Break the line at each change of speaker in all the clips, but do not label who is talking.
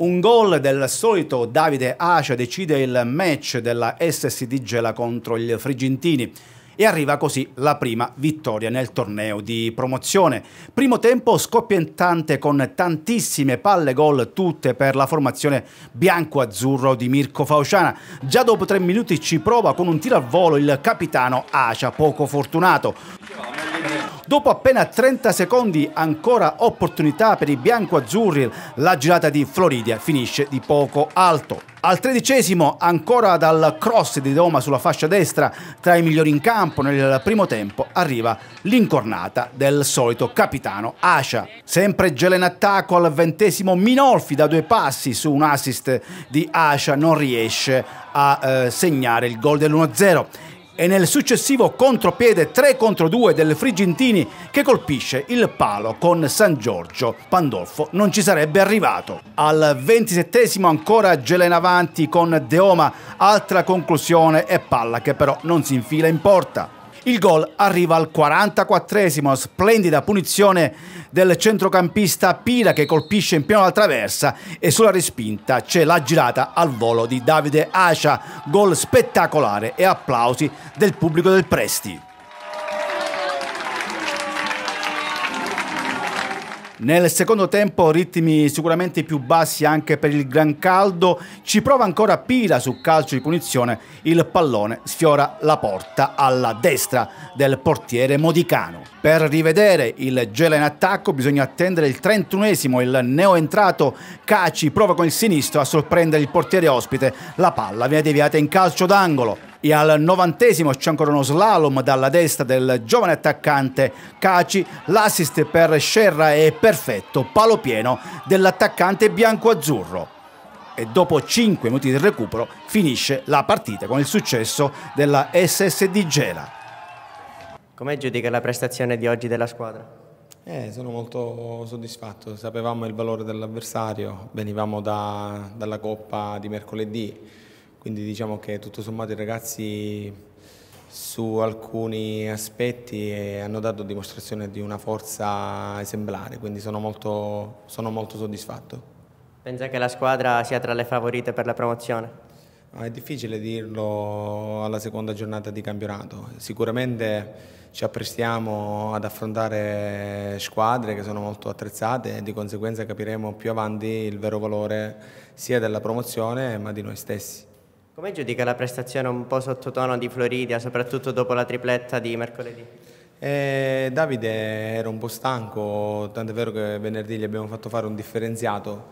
Un gol del solito Davide Acia decide il match della SS di Gela contro il Frigentini e arriva così la prima vittoria nel torneo di promozione. Primo tempo scoppiettante con tantissime palle gol tutte per la formazione bianco-azzurro di Mirko Fauciana. Già dopo tre minuti ci prova con un tiro al volo il capitano Acia, poco fortunato. Dopo appena 30 secondi ancora opportunità per i bianco-azzurri, la girata di Floridia finisce di poco alto. Al tredicesimo ancora dal cross di Doma sulla fascia destra, tra i migliori in campo nel primo tempo arriva l'incornata del solito capitano Ascia. Sempre gela in attacco al ventesimo Minolfi da due passi su un assist di Ascia non riesce a eh, segnare il gol dell'1-0 e nel successivo contropiede 3 contro 2 del Frigintini che colpisce il palo con San Giorgio. Pandolfo non ci sarebbe arrivato. Al 27 ancora Gela in avanti con Deoma, altra conclusione e palla che però non si infila in porta. Il gol arriva al 44esimo, splendida punizione del centrocampista Pila che colpisce in pieno la traversa e sulla respinta c'è la girata al volo di Davide Ascia, gol spettacolare e applausi del pubblico del Presti. Nel secondo tempo ritmi sicuramente più bassi anche per il gran caldo, ci prova ancora Pila su calcio di punizione, il pallone sfiora la porta alla destra del portiere Modicano. Per rivedere il gela in attacco bisogna attendere il 31esimo, il neo entrato Caci prova con il sinistro a sorprendere il portiere ospite, la palla viene deviata in calcio d'angolo e al novantesimo c'è ancora uno slalom dalla destra del giovane attaccante Caci, l'assist per Scerra è perfetto, palo pieno dell'attaccante bianco-azzurro e dopo 5 minuti di recupero finisce la partita con il successo della SSD Gela. Come giudica la prestazione di oggi della squadra?
Eh, sono molto soddisfatto, sapevamo il valore dell'avversario, venivamo da, dalla coppa di mercoledì, quindi diciamo che tutto sommato i ragazzi su alcuni aspetti eh, hanno dato dimostrazione di una forza esemplare, quindi sono molto, sono molto soddisfatto.
Pensa che la squadra sia tra le favorite per la promozione? Ah, è difficile dirlo alla
seconda giornata di campionato, sicuramente ci apprestiamo ad affrontare squadre che sono molto attrezzate e di conseguenza capiremo più avanti il vero valore sia della promozione ma di noi stessi.
Come giudica la prestazione un po' sottotono di Floridia, soprattutto dopo la tripletta di mercoledì? Eh, Davide era
un po' stanco, tant'è vero che venerdì gli abbiamo fatto fare un differenziato.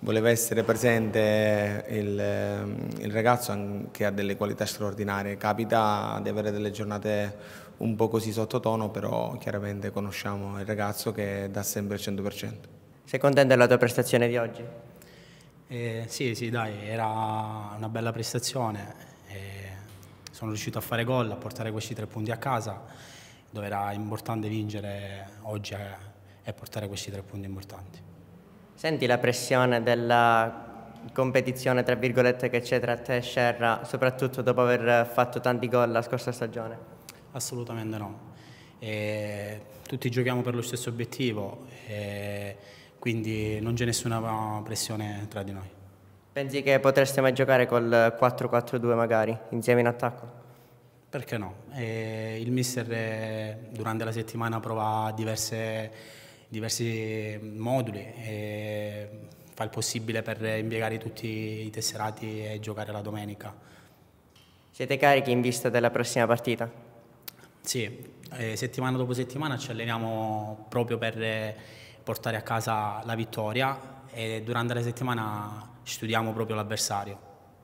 Voleva essere presente il, ehm, il ragazzo che ha delle qualità straordinarie. Capita di avere delle giornate un po' così sottotono, però chiaramente conosciamo
il ragazzo che dà sempre il 100%. Sei contento della tua prestazione di oggi?
Eh, sì, sì, dai, era una bella prestazione. Eh, sono riuscito a fare gol, a portare questi tre punti a casa, dove era importante vincere oggi e eh, portare questi tre punti importanti.
Senti la pressione della competizione, tra virgolette, che c'è tra te e Scerra, soprattutto dopo aver fatto tanti gol la scorsa stagione?
Assolutamente no. tutti giochiamo per lo stesso obiettivo quindi non c'è nessuna pressione tra di noi.
Pensi che potreste mai giocare col 4-4-2 magari, insieme in attacco?
Perché no? Eh, il mister eh, durante la settimana prova diverse, diversi moduli e fa il possibile per impiegare tutti i tesserati e giocare la domenica. Siete carichi in
vista della prossima partita?
Sì, eh, settimana dopo settimana ci alleniamo proprio per... Eh, portare a casa la vittoria e durante la settimana studiamo proprio l'avversario.